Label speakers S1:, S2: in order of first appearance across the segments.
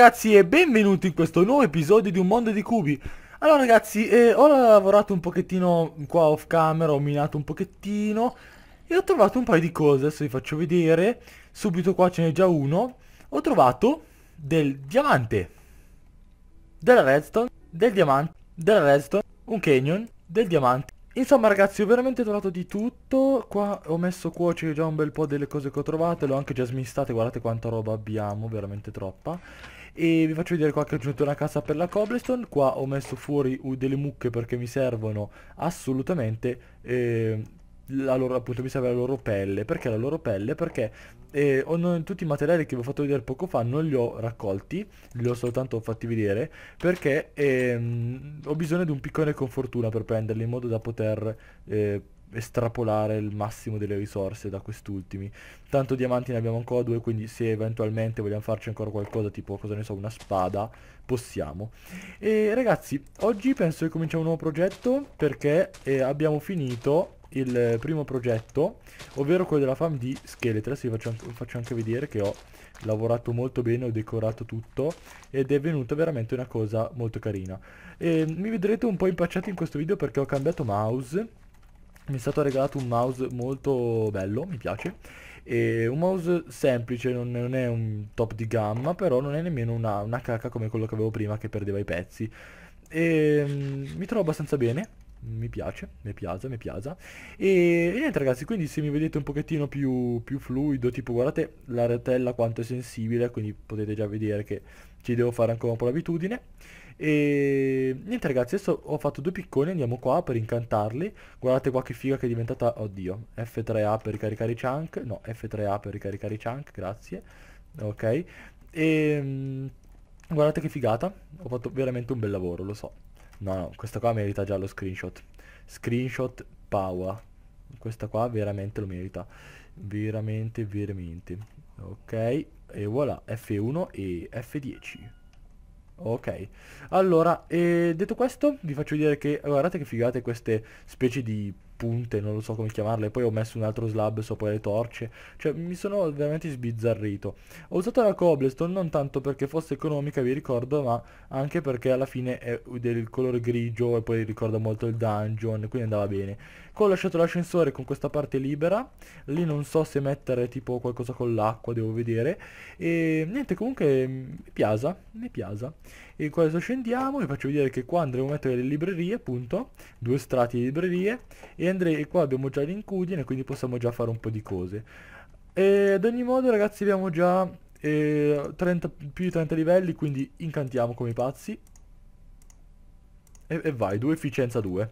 S1: ragazzi e benvenuti in questo nuovo episodio di Un Mondo di Cubi Allora ragazzi, eh, ho lavorato un pochettino qua off camera, ho minato un pochettino E ho trovato un paio di cose, adesso vi faccio vedere Subito qua ce n'è già uno Ho trovato del diamante Della redstone, del diamante, della redstone, un canyon, del diamante Insomma ragazzi ho veramente trovato di tutto Qua ho messo cuocere già un bel po' delle cose che ho trovato L'ho anche già smistate Guardate quanta roba abbiamo Veramente troppa e vi faccio vedere qua che ho aggiunto una cassa per la cobblestone qua ho messo fuori delle mucche perché mi servono assolutamente eh, la loro, appunto mi serve la loro pelle perché la loro pelle? perché eh, non, tutti i materiali che vi ho fatto vedere poco fa non li ho raccolti li ho soltanto fatti vedere perché ehm, ho bisogno di un piccone con fortuna per prenderli in modo da poter eh, estrapolare il massimo delle risorse da quest'ultimi. Tanto diamanti ne abbiamo ancora due, quindi se eventualmente vogliamo farci ancora qualcosa, tipo, cosa ne so, una spada, possiamo. E ragazzi, oggi penso che cominciamo un nuovo progetto, perché eh, abbiamo finito il primo progetto, ovvero quello della farm di Skeletras, vi faccio, faccio anche vedere che ho lavorato molto bene, ho decorato tutto ed è venuta veramente una cosa molto carina. E ehm, mi vedrete un po' impacciato in questo video perché ho cambiato mouse mi è stato regalato un mouse molto bello, mi piace. E un mouse semplice, non, non, è un top di gamma, però non è nemmeno una, una cacca come quello che avevo prima che perdeva i pezzi. E um, mi trovo abbastanza bene, mi piace, mi piace, mi piace. E, e, niente ragazzi, quindi se mi vedete un pochettino più, più fluido, tipo guardate la retella quanto è sensibile, quindi potete già vedere che ci devo fare ancora un po' l'abitudine. E niente ragazzi, adesso ho fatto due picconi, andiamo qua per incantarli. Guardate qua che figa che è diventata... Oddio, F3A per ricaricare i chunk. No, F3A per ricaricare i chunk, grazie. Ok. E... Ehm, guardate che figata, ho fatto veramente un bel lavoro, lo so. No, no, questa qua merita già lo screenshot. Screenshot power. Questa qua veramente lo merita. Veramente, veramente. Ok, e voilà, F1 e F10. Ok, allora, eh, detto questo vi faccio vedere che, guardate che figate queste specie di punte, non lo so come chiamarle, poi ho messo un altro slab sopra le torce, cioè mi sono veramente sbizzarrito. Ho usato la cobblestone non tanto perché fosse economica, vi ricordo, ma anche perché alla fine è del colore grigio e poi ricorda molto il dungeon, quindi andava bene ho lasciato l'ascensore con questa parte libera lì non so se mettere tipo qualcosa con l'acqua devo vedere e niente comunque mm, mi piace mi piace e qua adesso scendiamo vi faccio vedere che qua andremo a mettere le librerie appunto due strati di librerie e, andrei, e qua abbiamo già l'incudine quindi possiamo già fare un po' di cose e ad ogni modo ragazzi abbiamo già eh, 30, più di 30 livelli quindi incantiamo come pazzi e, e vai Due efficienza 2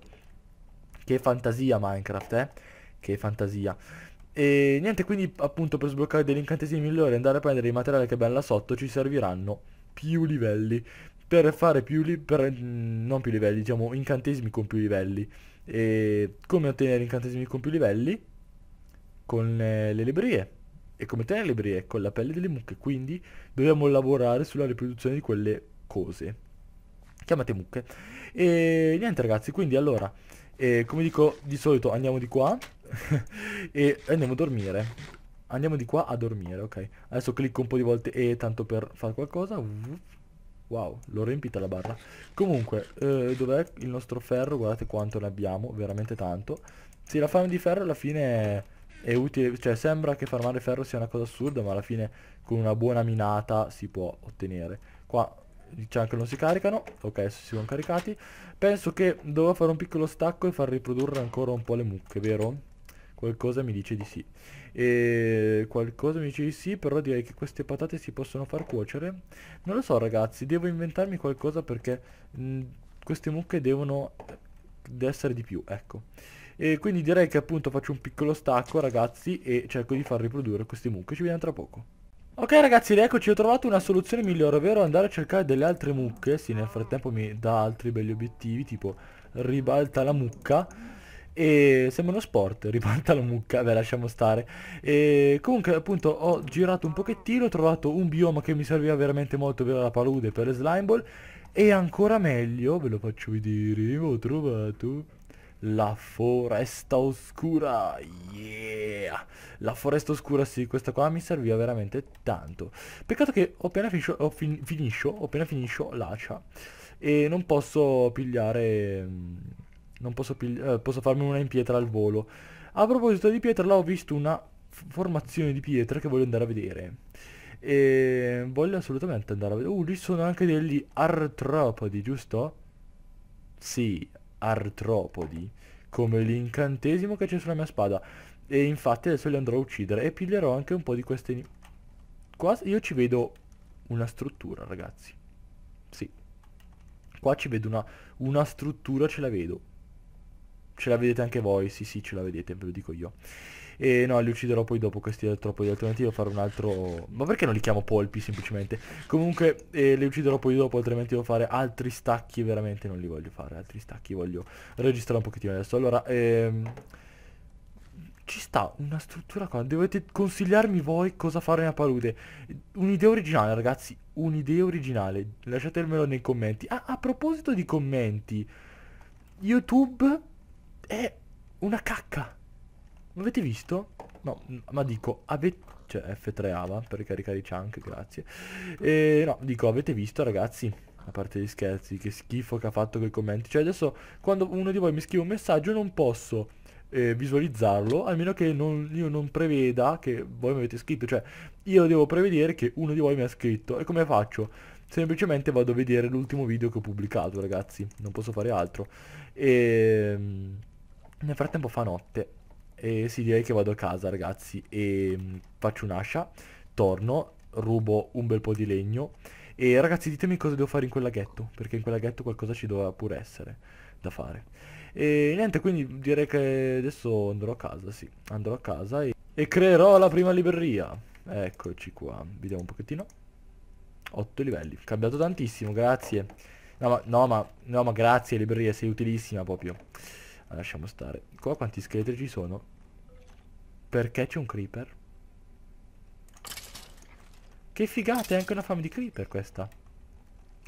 S1: che fantasia Minecraft, eh? Che fantasia. E niente, quindi appunto per sbloccare degli incantesimi migliori e andare a prendere i materiali che abbiamo là sotto ci serviranno più livelli. Per fare più livelli, mm, non più livelli, diciamo incantesimi con più livelli. E come ottenere incantesimi con più livelli? Con le, eh, le librerie. E come ottenere le librerie? Con la pelle delle mucche. Quindi dobbiamo lavorare sulla riproduzione di quelle cose chiamate mucche e niente ragazzi quindi allora eh, come dico di solito andiamo di qua e andiamo a dormire andiamo di qua a dormire ok adesso clicco un po' di volte e tanto per fare qualcosa wow l'ho riempita la barra comunque eh, dov'è il nostro ferro guardate quanto ne abbiamo veramente tanto sì la fame di ferro alla fine è utile cioè sembra che farmare ferro sia una cosa assurda ma alla fine con una buona minata si può ottenere qua i chakra non si caricano ok si sono caricati penso che dovevo fare un piccolo stacco e far riprodurre ancora un po' le mucche vero? qualcosa mi dice di sì e qualcosa mi dice di sì però direi che queste patate si possono far cuocere non lo so ragazzi devo inventarmi qualcosa perché mh, mm, queste mucche devono eh, essere di più ecco e quindi direi che appunto faccio un piccolo stacco ragazzi e cerco di far riprodurre queste mucche ci vediamo tra poco Ok ragazzi, eccoci, ho trovato una soluzione migliore, ovvero andare a cercare delle altre mucche, sì nel frattempo mi dà altri belli obiettivi, tipo ribalta la mucca, e sembra uno sport, ribalta la mucca, beh lasciamo stare. E comunque appunto ho girato un pochettino, ho trovato un bioma che mi serviva veramente molto per la palude, per le slime ball, e ancora meglio, ve lo faccio vedere, ho trovato la foresta oscura, Oscura. La foresta oscura, sì, questa qua mi serviva veramente tanto. Peccato che ho appena finisco, ho fin finisco, ho appena finisco l'accia. E non posso pigliare... Mm, non posso, pigli eh, posso farmi una in pietra al volo. A proposito di pietra, l'ho visto una formazione di pietra che voglio andare a vedere. E voglio assolutamente andare a vedere. Uh, lì sono anche degli artropodi, giusto? Sì, artropodi. Come l'incantesimo che c'è sulla mia spada. E infatti adesso li andrò a uccidere e piglierò anche un po' di queste... Qua io ci vedo una struttura, ragazzi. Sì. Qua ci vedo una, una struttura, ce la vedo. Ce la vedete anche voi, sì sì, ce la vedete, ve lo dico io. E no, li ucciderò poi dopo questi troppo di alternativi, fare un altro... Ma perché non li chiamo polpi semplicemente? Comunque eh, li ucciderò poi dopo, altrimenti devo fare altri stacchi, veramente non li voglio fare, altri stacchi, voglio registrare un pochettino adesso. Allora, ehm ci sta una struttura qua. Dovete consigliarmi voi cosa fare nella palude. Un'idea originale, ragazzi. Un'idea originale. Lasciatemelo nei commenti. Ah, a proposito di commenti. YouTube è una cacca. Avete visto? No, ma dico, avete... Cioè, F3A, va, per caricare i chunk, grazie. E, no, dico, avete visto, ragazzi? a parte gli scherzi, che schifo che ha fatto quei commenti. Cioè adesso quando uno di voi mi scrive un messaggio non posso eh, visualizzarlo, almeno che non, io non preveda che voi mi avete scritto, cioè io devo prevedere che uno di voi mi ha scritto e come faccio? Semplicemente vado a vedere l'ultimo video che ho pubblicato ragazzi, non posso fare altro. E... Ehm, nel frattempo fa notte e sì direi che vado a casa ragazzi e mm, faccio un'ascia, torno, rubo un bel po' di legno e ragazzi ditemi cosa devo fare in quel laghetto, perché in quel laghetto qualcosa ci doveva pure essere da fare. E niente, quindi direi che adesso andrò a casa, sì. Andrò a casa e, e creerò la prima libreria. Eccoci qua, vediamo un pochettino. 8 livelli, cambiato tantissimo, grazie. No ma, no ma, no, ma grazie libreria, sei utilissima proprio. lasciamo stare. Qua quanti scheletri ci sono? Perché c'è un creeper? Che figata, è anche una fame di creeper questa.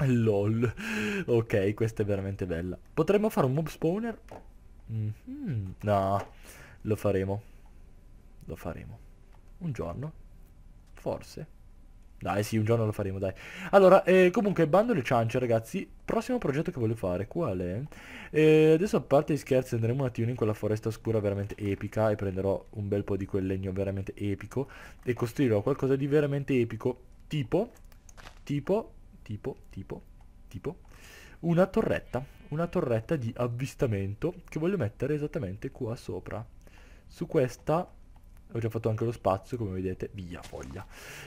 S1: LOL. Ok, questa è veramente bella. Potremmo fare un mob spawner? Mm -hmm. No, lo faremo. Lo faremo. Un giorno. Forse. Dai, sì, un giorno lo faremo, dai. Allora, eh, comunque, bando le ciance, ragazzi. Prossimo progetto che voglio fare, qual è? Eh, adesso, a parte gli scherzi, andremo un attimo in quella foresta scura veramente epica e prenderò un bel po' di quel legno veramente epico e costruirò qualcosa di veramente epico, tipo, tipo tipo, tipo, tipo, una torretta, una torretta di avvistamento che voglio mettere esattamente qua sopra. Su questa ho già fatto anche lo spazio come vedete via foglia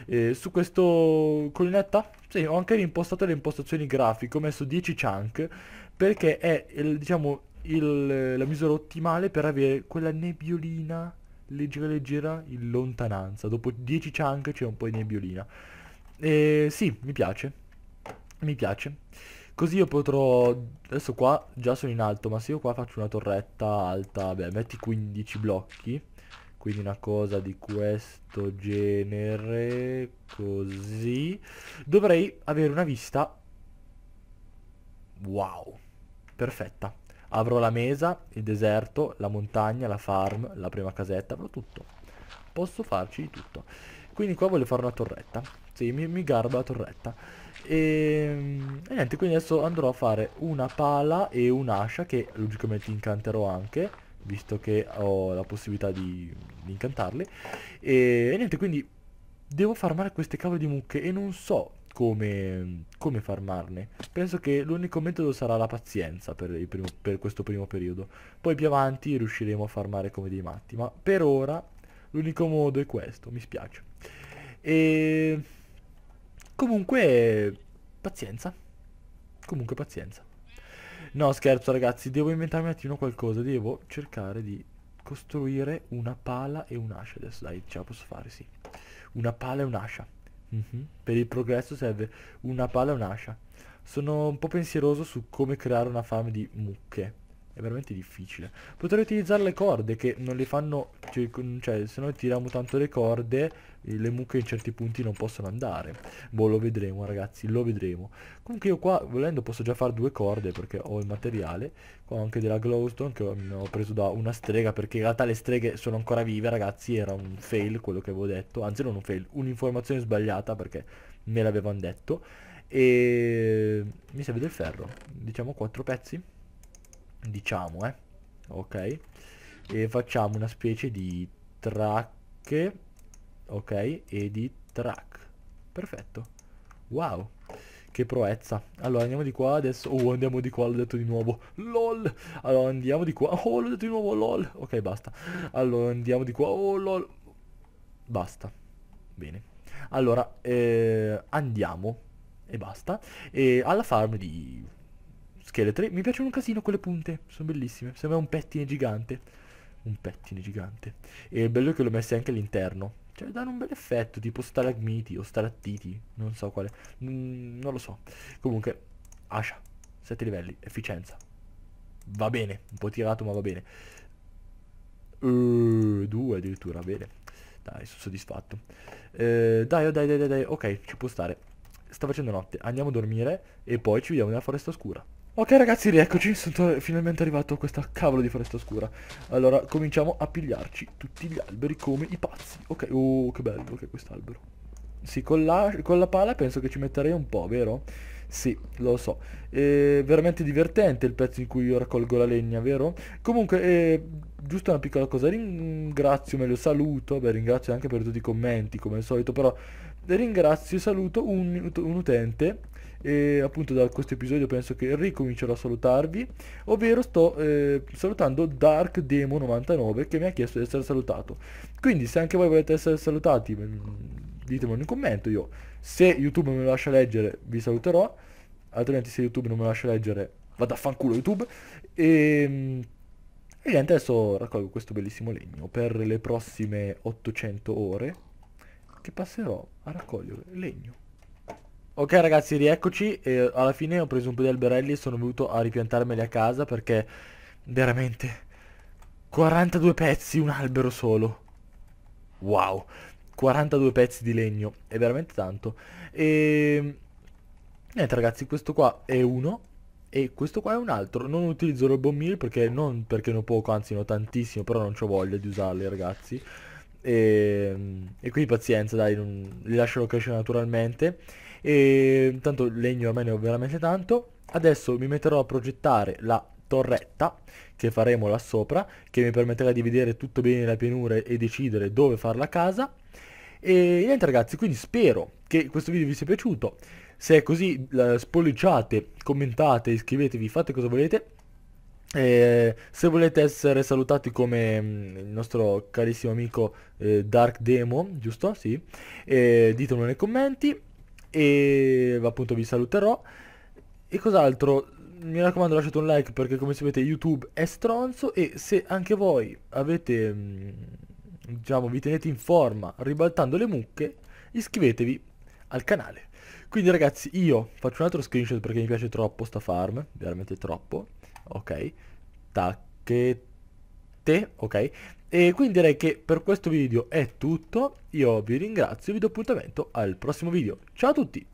S1: eh, su questo collinetta sì, ho anche impostato le impostazioni grafiche ho messo 10 chunk perché è il, diciamo il, la misura ottimale per avere quella nebbiolina leggera leggera in lontananza dopo 10 chunk c'è un po' di nebbiolina eh, sì mi piace mi piace. Così io potrò... Adesso qua già sono in alto, ma se io qua faccio una torretta alta, beh, metti 15 blocchi. Quindi una cosa di questo genere, così. Dovrei avere una vista... Wow. Perfetta. Avrò la mesa, il deserto, la montagna, la farm, la prima casetta, avrò tutto. Posso farci di tutto. Quindi qua voglio fare una torretta. Sì, mi, mi garba la torretta. E, ehm, e, niente, quindi adesso andrò a fare una pala e un'ascia che logicamente incanterò anche, visto che ho la possibilità di, di incantarle. E, e, niente, quindi devo farmare queste cavole di mucche e non so come, come farmarne. Penso che l'unico metodo sarà la pazienza per, primo, per questo primo periodo. Poi più avanti riusciremo a farmare come dei matti, ma per ora l'unico modo è questo, mi spiace. E Comunque, pazienza. Comunque, pazienza. No, scherzo, ragazzi. Devo inventarmi un attimo qualcosa. Devo cercare di costruire una pala e un'ascia. Adesso, dai, ce la posso fare, sì. Una pala e un'ascia. Mm -hmm. Per il progresso serve una pala e un'ascia. Sono un po' pensieroso su come creare una fame di mucche. È veramente difficile. Potrei utilizzare le corde che non le fanno... Cioè, cioè se noi tiriamo tanto le corde, eh, le mucche in certi punti non possono andare. Boh, lo vedremo ragazzi, lo vedremo. Comunque io qua, volendo, posso già fare due corde perché ho il materiale. Qua ho anche della glowstone che ho preso da una strega perché in realtà le streghe sono ancora vive ragazzi. Era un fail quello che avevo detto. Anzi non un fail, un'informazione sbagliata perché me l'avevano detto. E mi serve del ferro. Diciamo quattro pezzi diciamo eh ok e facciamo una specie di track ok e di track perfetto wow che proezza allora andiamo di qua adesso oh andiamo di qua l'ho detto di nuovo lol allora andiamo di qua oh l'ho detto di nuovo lol ok basta allora andiamo di qua oh lol basta bene allora eh, andiamo e basta e alla farm di scheletri. Mi piacciono un casino quelle punte, sono bellissime. Sembra un pettine gigante. Un pettine gigante. E il bello è che l'ho messo anche all'interno. Cioè danno un bel effetto, tipo stalagmiti o stalattiti, non so quale. Mm, non lo so. Comunque, Asha, 7 livelli, efficienza. Va bene, un po' tirato ma va bene. Uh, due addirittura, bene. Dai, sono soddisfatto. Eh, dai, oh, dai, dai, dai, dai, ok, ci può stare. Sta facendo notte, andiamo a dormire e poi ci vediamo nella foresta oscura. Ok ragazzi, rieccoci, sono finalmente arrivato a questa cavolo di foresta oscura. Allora, cominciamo a pigliarci tutti gli alberi come i pazzi. Ok, oh, che bello che okay, quest'albero. Sì, con la, con la, pala penso che ci metterei un po', vero? Sì, lo so. È veramente divertente il pezzo in cui io raccolgo la legna, vero? Comunque, eh, giusto una piccola cosa, ringrazio, meglio saluto, beh ringrazio anche per tutti i commenti come al solito, però ringrazio e saluto un, un utente e appunto da questo episodio penso che ricomincerò a salutarvi, ovvero sto eh, salutando Dark Demo 99 che mi ha chiesto di essere salutato. Quindi se anche voi volete essere salutati mm, ditemelo in commento, io se YouTube me lascia leggere vi saluterò, altrimenti se YouTube non me lascia leggere vado a fanculo YouTube e... Ehm, e niente, adesso raccolgo questo bellissimo legno per le prossime 800 ore che passerò a raccogliere legno. Ok ragazzi rieccoci e alla fine ho preso un po' di alberelli e sono venuto a ripiantarmeli a casa perché veramente 42 pezzi un albero solo Wow 42 pezzi di legno è veramente tanto E niente ragazzi questo qua è uno e questo qua è un altro non utilizzo bomb Mill perché non perché ne ho poco anzi ne ho tantissimo però non ho voglia di usarli ragazzi e, ehm, e quindi pazienza dai non, li lascerò crescere naturalmente e intanto legno a me ne ho veramente tanto adesso mi metterò a progettare la torretta che faremo là sopra che mi permetterà di vedere tutto bene la pianura e decidere dove fare la casa e niente ragazzi quindi spero che questo video vi sia piaciuto se è così spolliciate, commentate iscrivetevi fate cosa volete eh, se volete essere salutati come mh, mm, il nostro carissimo amico eh, Dark Demo, giusto? Sì. Eh, ditemelo nei commenti e appunto vi saluterò. E cos'altro? Mi raccomando lasciate un like perché come sapete YouTube è stronzo e se anche voi avete, mm, diciamo, vi tenete in forma ribaltando le mucche, iscrivetevi al canale. Quindi ragazzi io faccio un altro screenshot perché mi piace troppo sta farm, veramente troppo. Ok, tacchette, ok. E quindi direi che per questo video è tutto, io vi ringrazio e vi do appuntamento al prossimo video. Ciao a tutti!